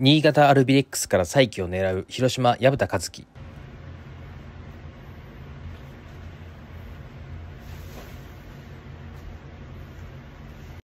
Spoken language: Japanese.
新潟アルビレックスから再起を狙う広島矢蓋和樹